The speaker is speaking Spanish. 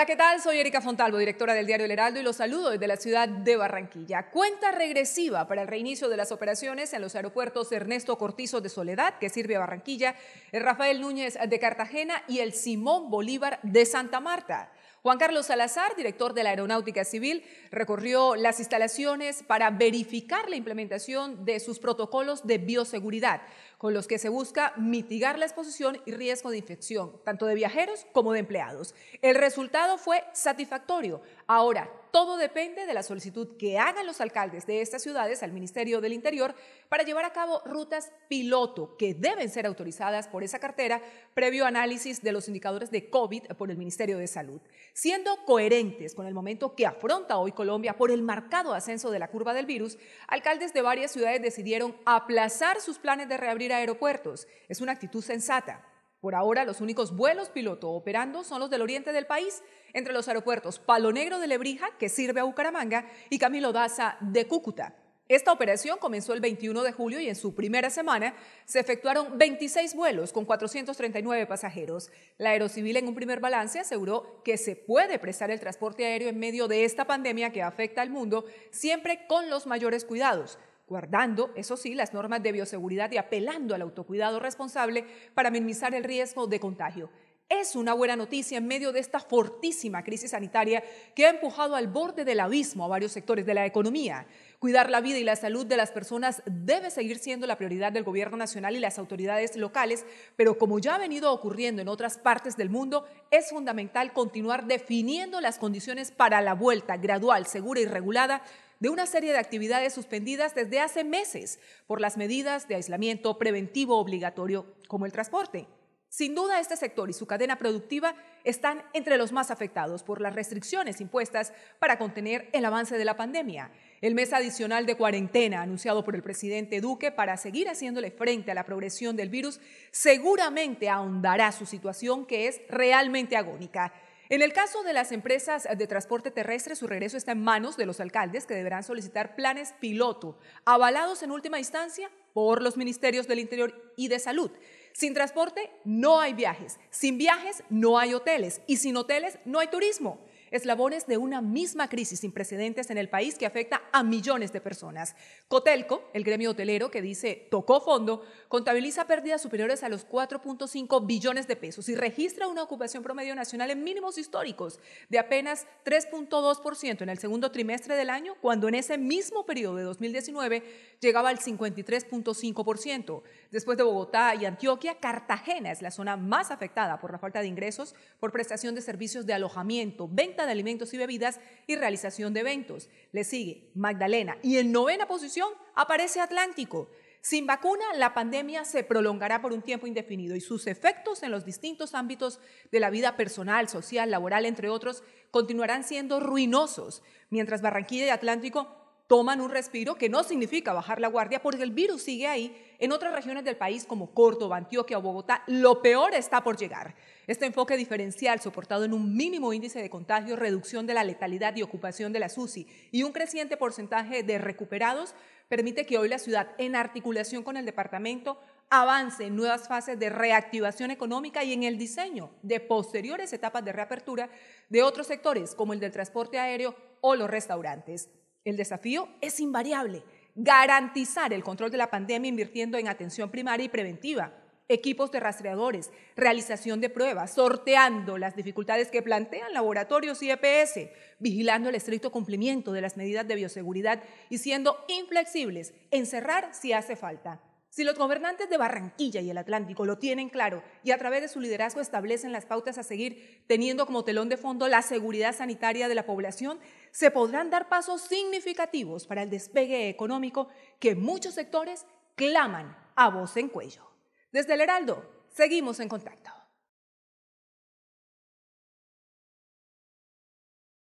Hola, ¿qué tal? Soy Erika Fontalvo, directora del diario El Heraldo y los saludo desde la ciudad de Barranquilla. Cuenta regresiva para el reinicio de las operaciones en los aeropuertos Ernesto Cortizo de Soledad, que sirve a Barranquilla, Rafael Núñez de Cartagena y el Simón Bolívar de Santa Marta. Juan Carlos Salazar, director de la Aeronáutica Civil, recorrió las instalaciones para verificar la implementación de sus protocolos de bioseguridad, con los que se busca mitigar la exposición y riesgo de infección, tanto de viajeros como de empleados. El resultado fue satisfactorio. Ahora todo depende de la solicitud que hagan los alcaldes de estas ciudades al Ministerio del Interior para llevar a cabo rutas piloto que deben ser autorizadas por esa cartera previo análisis de los indicadores de COVID por el Ministerio de Salud. Siendo coherentes con el momento que afronta hoy Colombia por el marcado ascenso de la curva del virus, alcaldes de varias ciudades decidieron aplazar sus planes de reabrir aeropuertos. Es una actitud sensata. Por ahora, los únicos vuelos piloto operando son los del oriente del país, entre los aeropuertos Palo Negro de Lebrija, que sirve a Bucaramanga, y Camilo Daza de Cúcuta. Esta operación comenzó el 21 de julio y en su primera semana se efectuaron 26 vuelos con 439 pasajeros. La Aerocivil en un primer balance aseguró que se puede prestar el transporte aéreo en medio de esta pandemia que afecta al mundo, siempre con los mayores cuidados guardando, eso sí, las normas de bioseguridad y apelando al autocuidado responsable para minimizar el riesgo de contagio. Es una buena noticia en medio de esta fortísima crisis sanitaria que ha empujado al borde del abismo a varios sectores de la economía. Cuidar la vida y la salud de las personas debe seguir siendo la prioridad del gobierno nacional y las autoridades locales, pero como ya ha venido ocurriendo en otras partes del mundo, es fundamental continuar definiendo las condiciones para la vuelta gradual, segura y regulada de una serie de actividades suspendidas desde hace meses por las medidas de aislamiento preventivo obligatorio como el transporte. Sin duda, este sector y su cadena productiva están entre los más afectados por las restricciones impuestas para contener el avance de la pandemia. El mes adicional de cuarentena anunciado por el presidente Duque para seguir haciéndole frente a la progresión del virus seguramente ahondará su situación que es realmente agónica. En el caso de las empresas de transporte terrestre, su regreso está en manos de los alcaldes que deberán solicitar planes piloto, avalados en última instancia por los ministerios del Interior y de Salud. Sin transporte no hay viajes, sin viajes no hay hoteles y sin hoteles no hay turismo eslabones de una misma crisis sin precedentes en el país que afecta a millones de personas. Cotelco, el gremio hotelero que dice tocó fondo, contabiliza pérdidas superiores a los 4.5 billones de pesos y registra una ocupación promedio nacional en mínimos históricos de apenas 3.2% en el segundo trimestre del año, cuando en ese mismo periodo de 2019 llegaba al 53.5%. Después de Bogotá y Antioquia, Cartagena es la zona más afectada por la falta de ingresos por prestación de servicios de alojamiento, venta de alimentos y bebidas y realización de eventos. Le sigue Magdalena y en novena posición aparece Atlántico. Sin vacuna, la pandemia se prolongará por un tiempo indefinido y sus efectos en los distintos ámbitos de la vida personal, social, laboral, entre otros, continuarán siendo ruinosos, mientras Barranquilla y Atlántico toman un respiro que no significa bajar la guardia porque el virus sigue ahí en otras regiones del país como Córdoba, Antioquia o Bogotá. Lo peor está por llegar. Este enfoque diferencial soportado en un mínimo índice de contagio, reducción de la letalidad y ocupación de la SUSI y un creciente porcentaje de recuperados permite que hoy la ciudad, en articulación con el departamento, avance en nuevas fases de reactivación económica y en el diseño de posteriores etapas de reapertura de otros sectores como el del transporte aéreo o los restaurantes. El desafío es invariable, garantizar el control de la pandemia invirtiendo en atención primaria y preventiva, equipos de rastreadores, realización de pruebas, sorteando las dificultades que plantean laboratorios y EPS, vigilando el estricto cumplimiento de las medidas de bioseguridad y siendo inflexibles en cerrar si hace falta. Si los gobernantes de Barranquilla y el Atlántico lo tienen claro y a través de su liderazgo establecen las pautas a seguir teniendo como telón de fondo la seguridad sanitaria de la población, se podrán dar pasos significativos para el despegue económico que muchos sectores claman a voz en cuello. Desde el Heraldo, seguimos en contacto.